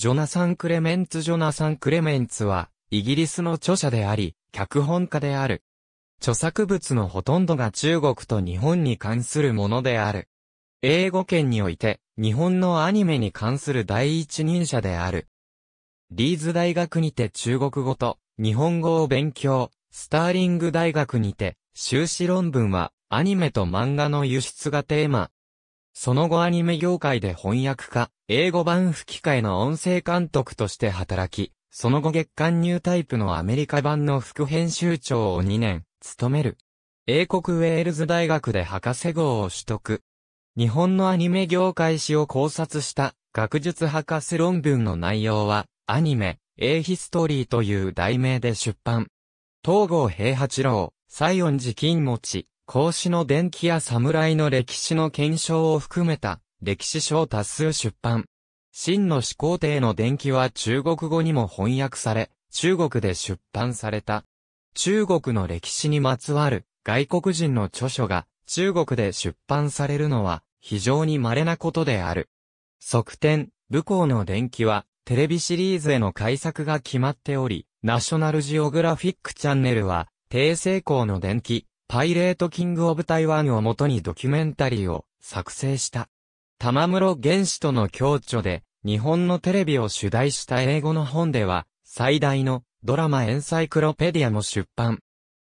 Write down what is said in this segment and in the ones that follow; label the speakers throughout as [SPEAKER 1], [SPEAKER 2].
[SPEAKER 1] ジョナサン・クレメンツ・ジョナサン・クレメンツは、イギリスの著者であり、脚本家である。著作物のほとんどが中国と日本に関するものである。英語圏において、日本のアニメに関する第一人者である。リーズ大学にて中国語と日本語を勉強、スターリング大学にて、修士論文はアニメと漫画の輸出がテーマ、その後アニメ業界で翻訳家、英語版吹き替えの音声監督として働き、その後月刊ニュータイプのアメリカ版の副編集長を2年、務める。英国ウェールズ大学で博士号を取得。日本のアニメ業界史を考察した学術博士論文の内容は、アニメ、A ヒストリーという題名で出版。東郷平八郎、西園寺金持ち。孔子の伝記や侍の歴史の検証を含めた歴史書を多数出版。秦の始皇帝の伝記は中国語にも翻訳され、中国で出版された。中国の歴史にまつわる外国人の著書が中国で出版されるのは非常に稀なことである。側転、武功の伝記はテレビシリーズへの改作が決まっており、ナショナルジオグラフィックチャンネルは、低成功の伝記、パイレートキングオブ台湾をもとにドキュメンタリーを作成した。玉室原子との共著で、日本のテレビを主題した英語の本では、最大のドラマエンサイクロペディアも出版。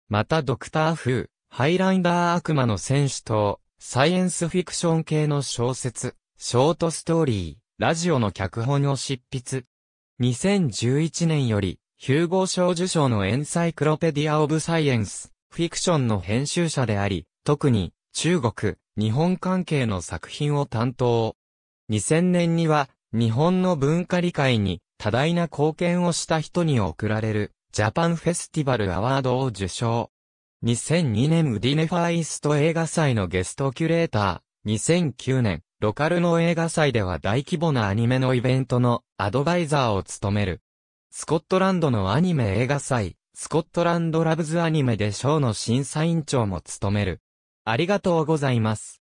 [SPEAKER 1] またドクターフー、ハイライダー悪魔の戦士等、サイエンスフィクション系の小説、ショートストーリー、ラジオの脚本を執筆。2011年より、ヒューゴー賞受賞のエンサイクロペディア・オブ・サイエンス、フィクションの編集者であり、特に中国、日本関係の作品を担当。2000年には日本の文化理解に多大な貢献をした人に贈られるジャパンフェスティバルアワードを受賞。2002年ウディネファイスト映画祭のゲストキュレーター。2009年、ロカルの映画祭では大規模なアニメのイベントのアドバイザーを務める。スコットランドのアニメ映画祭、スコットランドラブズアニメでショーの審査委員長も務める。ありがとうございます。